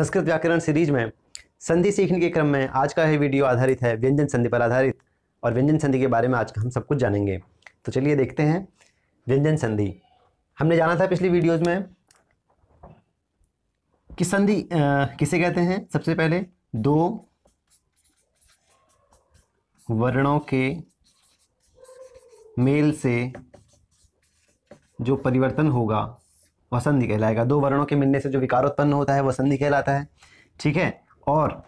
संस्कृत व्याकरण सीरीज में संधि सीखने के क्रम में आज का यह वीडियो आधारित है व्यंजन संधि पर आधारित और व्यंजन संधि के बारे में आज हम सब कुछ जानेंगे तो चलिए देखते हैं व्यंजन संधि हमने जाना था पिछली वीडियोज़ में कि संधि किसे कहते हैं सबसे पहले दो वर्णों के मेल से जो परिवर्तन होगा वसंधि कहलाएगा दो वर्णों के मिलने से जो विकार उत्पन्न होता है वह संधि कहलाता है ठीक है और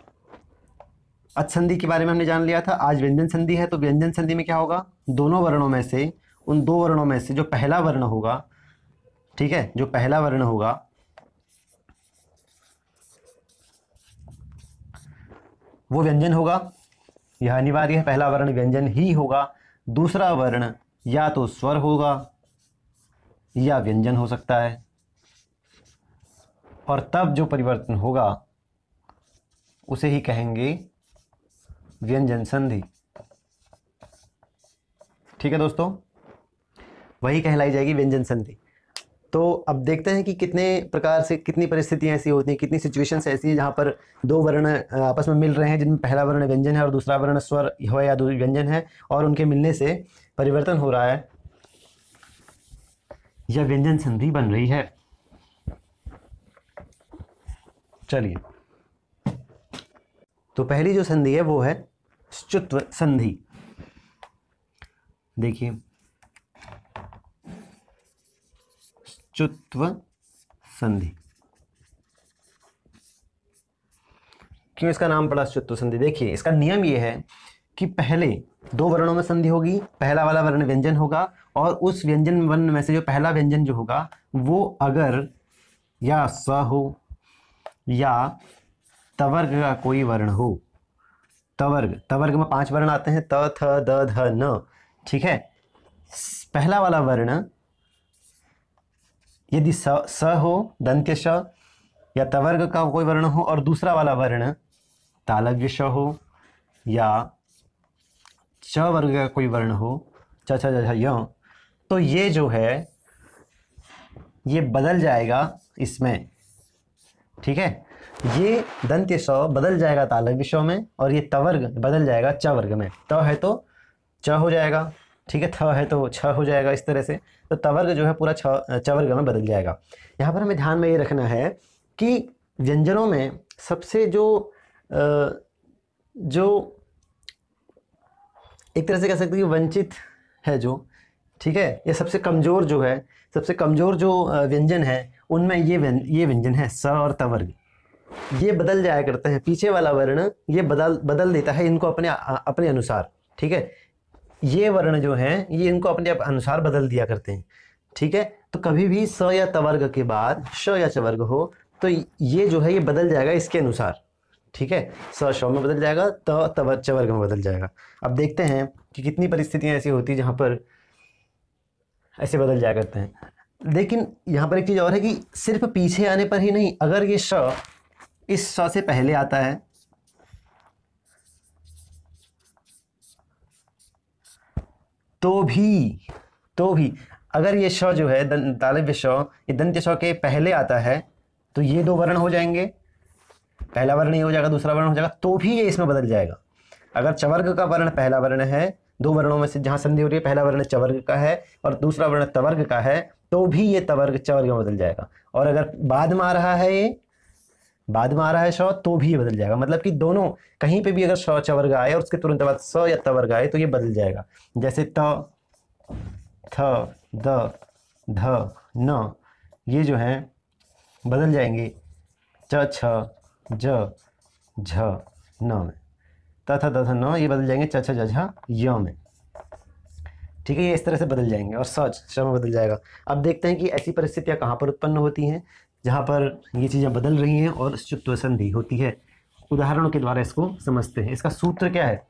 अतसंधि के बारे में हमने जान लिया था आज व्यंजन संधि है तो व्यंजन संधि में क्या होगा दोनों वर्णों में से उन दो वर्णों में से जो पहला वर्ण होगा ठीक है जो पहला वर्ण होगा वो व्यंजन होगा यह अनिवार्य है पहला वर्ण व्यंजन ही होगा दूसरा वर्ण या तो स्वर होगा या व्यंजन हो सकता है और तब जो परिवर्तन होगा उसे ही कहेंगे व्यंजन संधि ठीक है दोस्तों वही कहलाई जाएगी व्यंजन संधि तो अब देखते हैं कि कितने प्रकार से कितनी परिस्थितियाँ ऐसी होती हैं कितनी सिचुएशंस ऐसी हैं जहाँ पर दो वर्ण आपस में मिल रहे हैं जिनमें पहला वर्ण व्यंजन है और दूसरा वर्ण स्वर हो या व्यंजन है और उनके मिलने से परिवर्तन हो रहा है यह व्यंजन संधि बन रही है चलिए तो पहली जो संधि है वो है स्तुत्व संधि देखिए स्तुत्व संधि क्यों इसका नाम पड़ा स्तुत्व संधि देखिए इसका नियम यह है कि पहले दो वर्णों में संधि होगी पहला वाला वर्ण व्यंजन होगा और उस व्यंजन वर्ण में से जो पहला व्यंजन जो होगा वो अगर या स हो या तवर्ग का कोई वर्ण हो तवर्ग तवर्ग में पांच वर्ण आते हैं त थ द ध न ठीक है पहला वाला वर्ण यदि स स हो दंत्य श या तवर्ग का कोई वर्ण हो और दूसरा वाला वर्ण तालव्य श हो या च वर्ग का कोई वर्ण हो च छ य तो ये जो है ये बदल जाएगा इसमें ठीक है ये दंत्य स्व बदल जाएगा तालव्य स्व में और ये तवर्ग बदल जाएगा च वर्ग में त है तो च हो जाएगा ठीक है थ है तो छ हो जाएगा इस तरह से तो तवर्ग जो है पूरा छ वर्ग में बदल जाएगा यहाँ पर हमें ध्यान में ये रखना है कि व्यंजनों में सबसे जो जो एक तरह से कह सकते हैं कि वंचित है जो ठीक है ये सबसे कमज़ोर जो है सबसे कमज़ोर जो व्यंजन है उनमें ये ये व्यंजन है स और तवर्ग ये बदल जाया करते हैं पीछे वाला वर्ण ये बदल बदल देता है इनको अपने अपने अनुसार ठीक है ये वर्ण जो है ये इनको अपने अनुसार बदल दिया करते हैं ठीक है तो कभी भी स या तवर्ग के बाद श या चवर्ग हो तो ये जो है ये बदल जाएगा इसके अनुसार ठीक है स श में बदल जाएगा त तवर चवर्ग में बदल जाएगा अब देखते हैं कि कितनी परिस्थितियाँ ऐसी होती जहाँ पर ऐसे बदल जाया करते हैं लेकिन यहाँ पर एक चीज़ और है कि सिर्फ पीछे आने पर ही नहीं अगर ये श इस श से पहले आता है तो भी तो भी अगर ये श जो है तालव्य श ये दंत्य श के पहले आता है तो ये दो वर्ण हो जाएंगे पहला वर्ण ये हो जाएगा दूसरा वर्ण हो जाएगा तो भी ये इसमें बदल जाएगा अगर चवर्ग का वर्ण पहला वर्ण है दो वर्णों में से जहाँ संधि हो रही है पहला वर्ण चवर्ग का है और दूसरा वर्ण तवर्ग का है तो भी ये तवर्ग चवर्ग में बदल जाएगा और अगर बाद में आ रहा है ये बाद में आ रहा है शव तो भी ये बदल जाएगा मतलब कि दोनों कहीं पे भी अगर शव चवर्ग आए और उसके तुरंत बाद स या तवर्ग आए तो ये बदल जाएगा जैसे त थ द ध न ये जो हैं बदल जाएंगे च छ ज झ न में तथा तथा न ये बदल जाएंगे चचा जझा य में ठीक है ये इस तरह से बदल जाएंगे और सच श्रम बदल जाएगा अब देखते हैं कि ऐसी परिस्थितियाँ कहाँ पर उत्पन्न होती हैं जहाँ पर ये चीज़ें बदल रही हैं और शुत्व भी होती है उदाहरणों के द्वारा इसको समझते हैं इसका सूत्र क्या है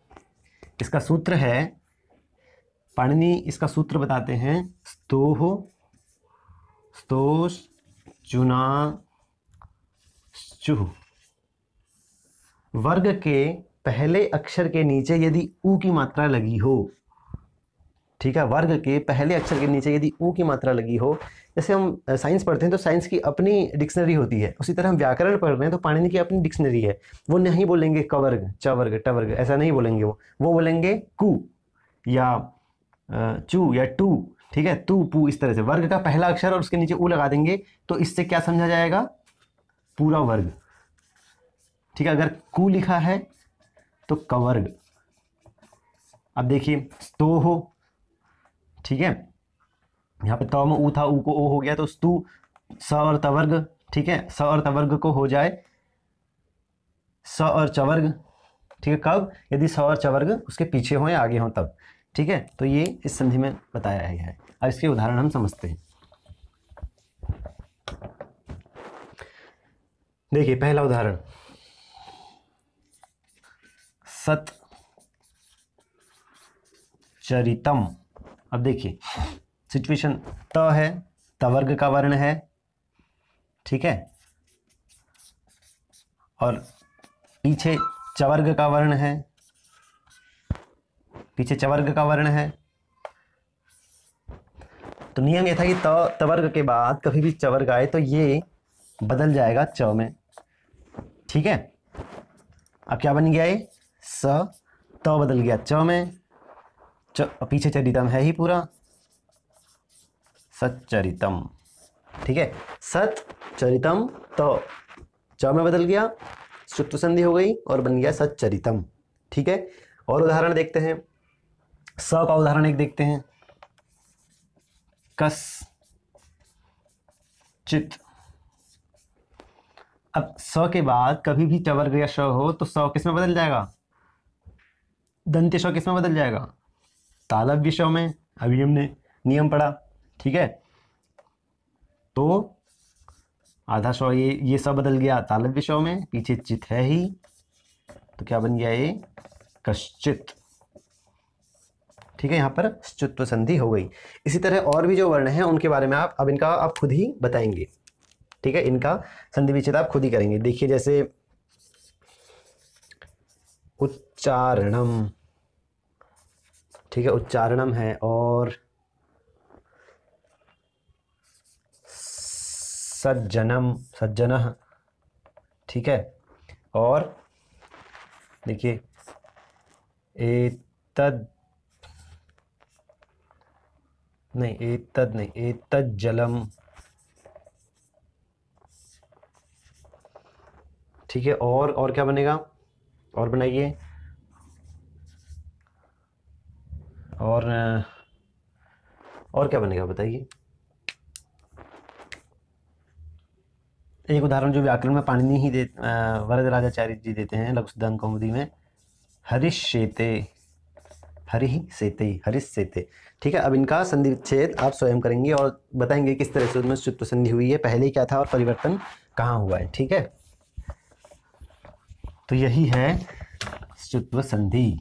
इसका सूत्र है पाणिनि इसका सूत्र बताते हैं स्तोह स्तोष चुना चुह वर्ग के पहले अक्षर के नीचे यदि ऊ की मात्रा लगी हो ठीक है वर्ग के पहले अक्षर के नीचे यदि ऊ की मात्रा लगी हो जैसे हम साइंस पढ़ते हैं तो साइंस की अपनी डिक्शनरी होती है उसी तरह हम व्याकरण पढ़ रहे हैं तो पाणिनि की अपनी डिक्शनरी है वो नहीं बोलेंगे कवर्ग चवर्ग टवर्ग ऐसा नहीं बोलेंगे वो वो बोलेंगे कु या चू या टू ठीक है तू पू इस तरह से वर्ग का पहला अक्षर और उसके नीचे ऊ लगा देंगे तो इससे क्या समझा जाएगा पूरा वर्ग ठीक है अगर कु लिखा है तो कवर्ग अब देखिए स्तो हो ठीक है यहाँ पे तम ऊ था ऊ को ओ हो गया तो स्तू स और तवर्ग ठीक है स और तवर्ग को हो जाए स और चवर्ग ठीक है कब यदि स और चवर्ग उसके पीछे हो या आगे हों तब ठीक है तो ये इस संधि में बताया है अब इसके उदाहरण हम समझते हैं देखिए पहला उदाहरण सत चरितम अब देखिए सिचुएशन त है तवर्ग का वर्ण है ठीक है और पीछे चवर्ग का वर्ण है पीछे चवर्ग का वर्ण है तो नियम यह था कि त तवर्ग के बाद कभी भी चवर्ग आए तो ये बदल जाएगा च में ठीक है अब क्या बन गया ये स त बदल गया च में च पीछे चरितम है ही पूरा सच्चरितम ठीक है सत चरितम तो च में बदल गया सुप्त संधि हो गई और बन गया सच्चरितम ठीक है और उदाहरण देखते हैं स का उदाहरण एक देखते हैं कस चित अब स के बाद कभी भी चबर या श हो तो स किस में बदल जाएगा दंते किस में बदल जाएगा तालब विषय में अभी हमने नियम पढ़ा ठीक है तो आधा शव ये ये सब बदल गया तालब विषय में पीछे चित है ही तो क्या बन गया ये कश्चित ठीक है यहाँ पर चित्व संधि हो गई इसी तरह और भी जो वर्ण हैं उनके बारे में आप अब इनका आप खुद ही बताएंगे ठीक है इनका संधि विच्छेद आप खुद ही करेंगे देखिए जैसे उच्चारणम ठीक है उच्चारणम है और सज्जनम सज्जन ठीक है और देखिए एतद नहीं एतद नहीं एतद जलम ठीक है और और क्या बनेगा और बनाइए और और क्या बनेगा बताइए एक उदाहरण जो व्याकरण में पाणिनि ही दे वरद राजाचार्य जी देते हैं लघु सिद्धांत कौमुदी में हरिश शेते हरि सेते हरिश सेते ठीक है अब इनका संधि विच्छेद आप स्वयं करेंगे और बताएंगे किस तरह से उसमें सुप्त संधि हुई है पहले क्या था और परिवर्तन कहाँ हुआ है ठीक है तो यही है संधि